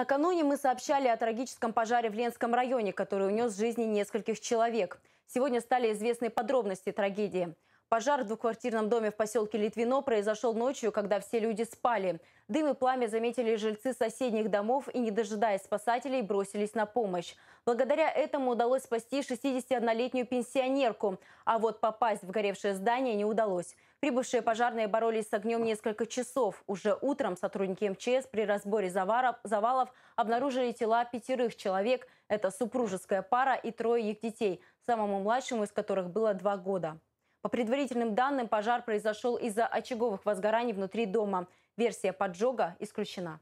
Накануне мы сообщали о трагическом пожаре в Ленском районе, который унес жизни нескольких человек. Сегодня стали известны подробности трагедии. Пожар в двухквартирном доме в поселке Литвино произошел ночью, когда все люди спали. Дым и пламя заметили жильцы соседних домов и, не дожидаясь спасателей, бросились на помощь. Благодаря этому удалось спасти 61-летнюю пенсионерку. А вот попасть в горевшее здание не удалось. Прибывшие пожарные боролись с огнем несколько часов. Уже утром сотрудники МЧС при разборе завалов обнаружили тела пятерых человек. Это супружеская пара и трое их детей, самому младшему из которых было два года. По предварительным данным, пожар произошел из-за очаговых возгораний внутри дома. Версия поджога исключена.